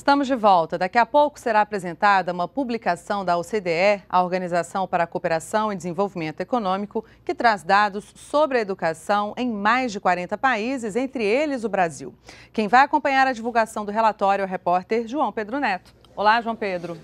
Estamos de volta. Daqui a pouco será apresentada uma publicação da OCDE, a Organização para a Cooperação e Desenvolvimento Econômico, que traz dados sobre a educação em mais de 40 países, entre eles o Brasil. Quem vai acompanhar a divulgação do relatório é o repórter João Pedro Neto. Olá, João Pedro.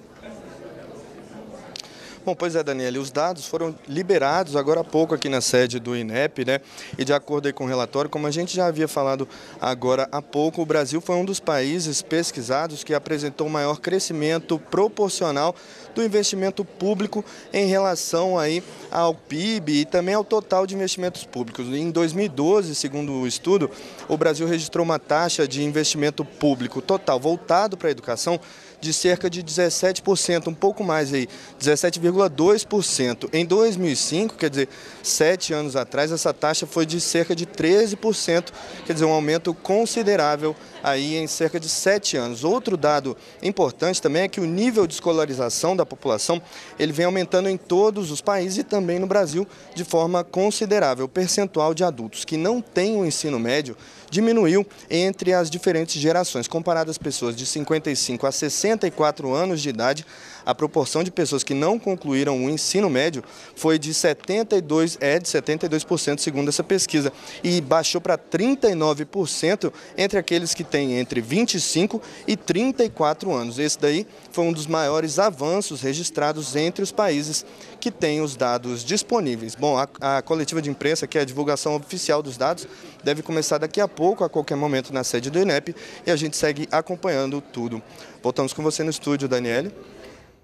Bom, pois é, Daniele. os dados foram liberados agora há pouco aqui na sede do INEP, né? E de acordo com o relatório, como a gente já havia falado agora há pouco, o Brasil foi um dos países pesquisados que apresentou maior crescimento proporcional do investimento público em relação aí ao PIB e também ao total de investimentos públicos. Em 2012, segundo o estudo, o Brasil registrou uma taxa de investimento público total voltado para a educação de cerca de 17%, um pouco mais aí, 17, 3,2%. Em 2005, quer dizer, sete anos atrás, essa taxa foi de cerca de 13%, quer dizer, um aumento considerável aí em cerca de 7 anos. Outro dado importante também é que o nível de escolarização da população ele vem aumentando em todos os países e também no Brasil de forma considerável. O percentual de adultos que não têm o ensino médio diminuiu entre as diferentes gerações. Comparado às pessoas de 55 a 64 anos de idade, a proporção de pessoas que não concluíram o ensino médio foi de 72, é de 72% segundo essa pesquisa, e baixou para 39% entre aqueles que têm tem entre 25 e 34 anos. Esse daí foi um dos maiores avanços registrados entre os países que têm os dados disponíveis. Bom, a, a coletiva de imprensa, que é a divulgação oficial dos dados, deve começar daqui a pouco, a qualquer momento, na sede do INEP, e a gente segue acompanhando tudo. Voltamos com você no estúdio, Daniele.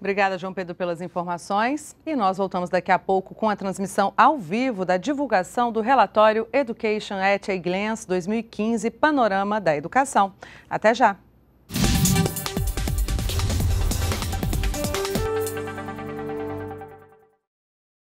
Obrigada, João Pedro, pelas informações. E nós voltamos daqui a pouco com a transmissão ao vivo da divulgação do relatório Education at a Glance 2015 Panorama da Educação. Até já!